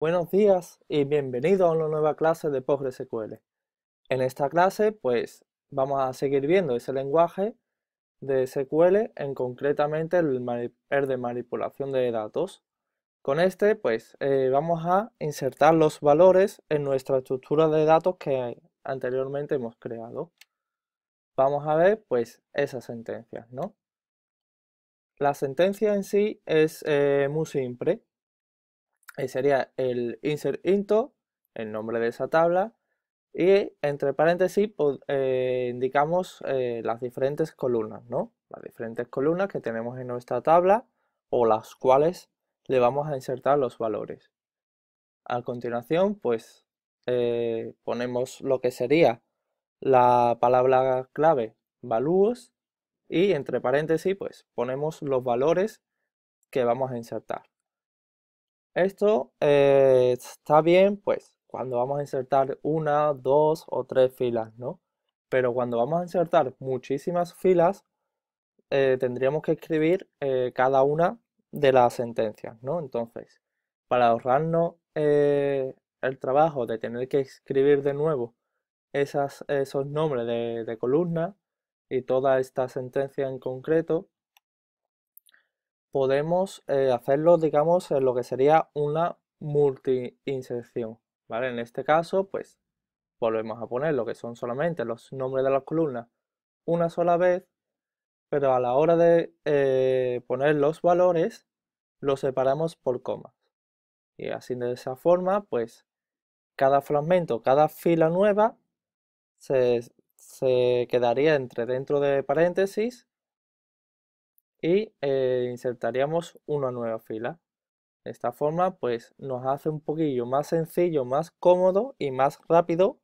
Buenos días y bienvenidos a una nueva clase de PostgreSQL. En esta clase pues vamos a seguir viendo ese lenguaje de SQL en concretamente el, de manipulación de datos. Con este pues eh, vamos a insertar los valores en nuestra estructura de datos que anteriormente hemos creado. Vamos a ver pues esas sentencias, ¿no? La sentencia en sí es eh, muy simple sería el insert into, el nombre de esa tabla, y entre paréntesis pues, eh, indicamos eh, las diferentes columnas, ¿no? Las diferentes columnas que tenemos en nuestra tabla o las cuales le vamos a insertar los valores. A continuación, pues eh, ponemos lo que sería la palabra clave values, y entre paréntesis, pues ponemos los valores que vamos a insertar. Esto eh, está bien, pues, cuando vamos a insertar una, dos o tres filas, ¿no? Pero cuando vamos a insertar muchísimas filas, eh, tendríamos que escribir eh, cada una de las sentencias, ¿no? Entonces, para ahorrarnos el trabajo de tener que escribir de nuevo esas, esos nombres de, de columna y toda esta sentencia en concreto, podemos eh, hacerlo, digamos, en lo que sería una multi-inserción, ¿vale? En este caso, pues, volvemos a poner lo que son solamente los nombres de las columnas una sola vez, pero a la hora de eh, poner los valores, los separamos por comas. Y así de esa forma, pues, cada fragmento, cada fila nueva, se, se quedaría entre dentro de paréntesis y eh, insertaríamos una nueva fila. De esta forma pues nos hace un poquillo más sencillo, más cómodo y más rápido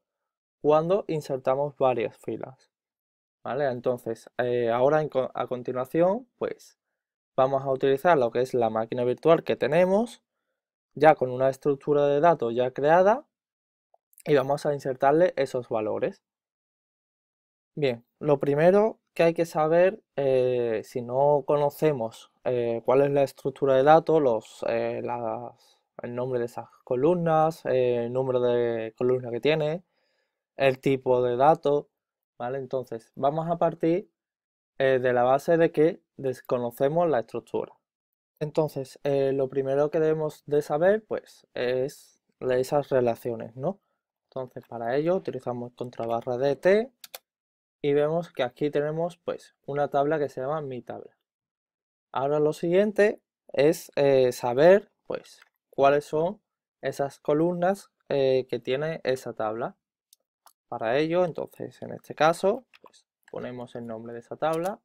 cuando insertamos varias filas. ¿Vale? Entonces eh, ahora a continuación pues vamos a utilizar lo que es la máquina virtual que tenemos ya con una estructura de datos ya creada y vamos a insertarle esos valores. Bien, lo primero que hay que saber, eh, si no conocemos eh, cuál es la estructura de datos, los, eh, el nombre de esas columnas, el número de columnas que tiene, el tipo de datos, ¿vale? Entonces, vamos a partir de la base de que desconocemos la estructura. Entonces, lo primero que debemos de saber, pues, es esas relaciones, ¿no? Entonces, para ello utilizamos contrabarra de t y vemos que aquí tenemos pues una tabla que se llama mi tabla. Ahora lo siguiente es eh, saber pues cuáles son esas columnas eh, que tiene esa tabla. Para ello, entonces en este caso pues, ponemos el nombre de esa tabla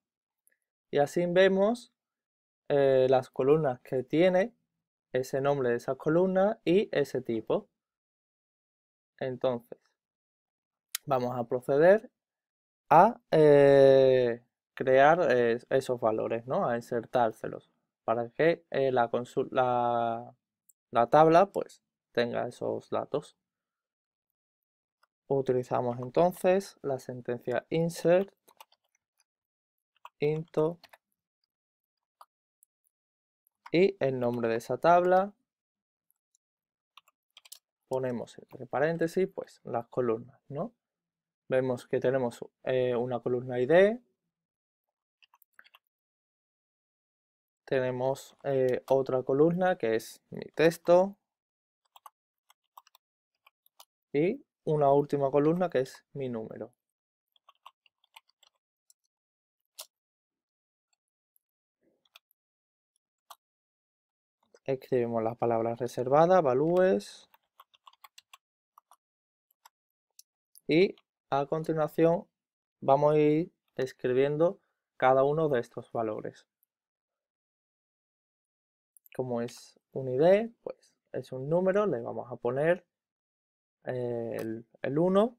y así vemos eh, las columnas que tiene, ese nombre de esa columna y ese tipo. Entonces, vamos a proceder a eh, crear eh, esos valores, ¿no? A insertárselos para que eh, la, la, la, tabla pues tenga esos datos. Utilizamos entonces la sentencia insert into y el nombre de esa tabla. Ponemos entre paréntesis pues las columnas, ¿no? vemos que tenemos eh, una columna ID, tenemos eh, otra columna que es mi texto y una última columna que es mi número. Escribimos las palabras reservadas, values y a continuación vamos a ir escribiendo cada uno de estos valores. Como es un ID, pues es un número, le vamos a poner eh, el, 1.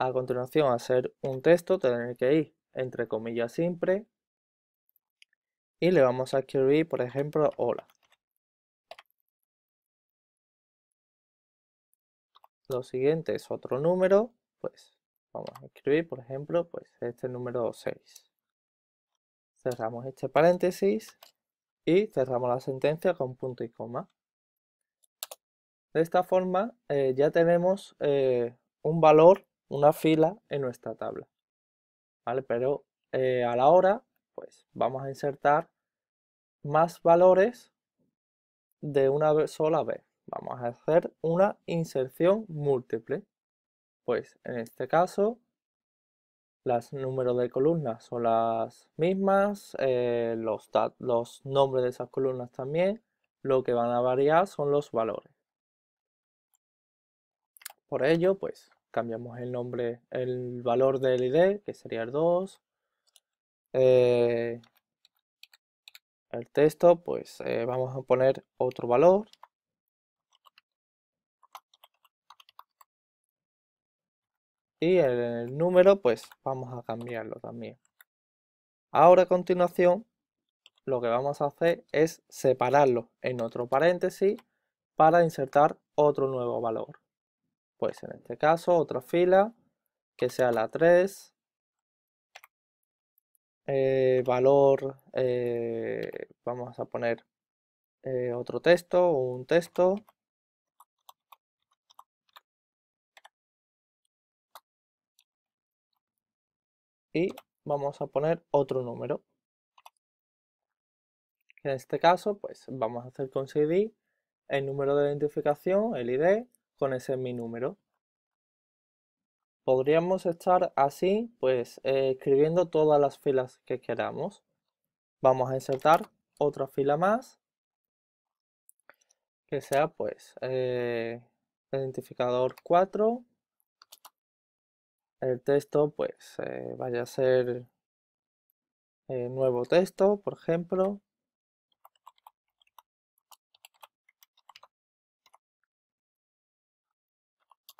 A continuación, hacer un texto, tener que ir entre comillas siempre. Y le vamos a escribir, por ejemplo, hola. lo siguiente es otro número, pues vamos a escribir, por ejemplo, pues este número 6. Cerramos este paréntesis y cerramos la sentencia con punto y coma. De esta forma eh, ya tenemos eh, un valor, una fila en nuestra tabla. ¿Vale? Pero eh, a la hora, pues vamos a insertar más valores de una sola vez vamos a hacer una inserción múltiple. Pues en este caso, los números de columnas son las mismas, eh, los, nombres de esas columnas también, lo que van a variar son los valores. Por ello, pues cambiamos el nombre, el valor del ID, que sería el 2. Eh, el texto, pues eh, vamos a poner otro valor, y el número pues vamos a cambiarlo también. Ahora a continuación lo que vamos a hacer es separarlo en otro paréntesis para insertar otro nuevo valor. Pues en este caso otra fila que sea la 3, eh, valor, eh, vamos a poner eh, otro texto, un texto, y vamos a poner otro número. En este caso, pues vamos a hacer con CD el número de identificación, el ID, con ese mi número. Podríamos estar así, pues eh, escribiendo todas las filas que queramos. Vamos a insertar otra fila más, que sea pues eh, identificador 4, el texto pues eh, vaya a ser eh, nuevo texto, por ejemplo.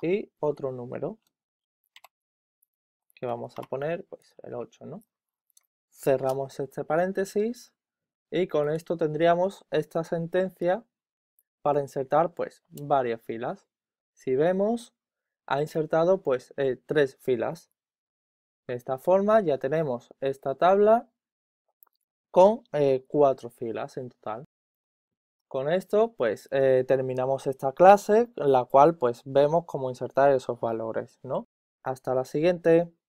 Y otro número que vamos a poner, pues el 8, ¿no? Cerramos este paréntesis y con esto tendríamos esta sentencia para insertar pues varias filas. Si vemos, ha insertado pues eh, tres filas. De esta forma ya tenemos esta tabla con eh, cuatro filas en total. Con esto pues eh, terminamos esta clase, la cual pues vemos cómo insertar esos valores, ¿no? Hasta la siguiente.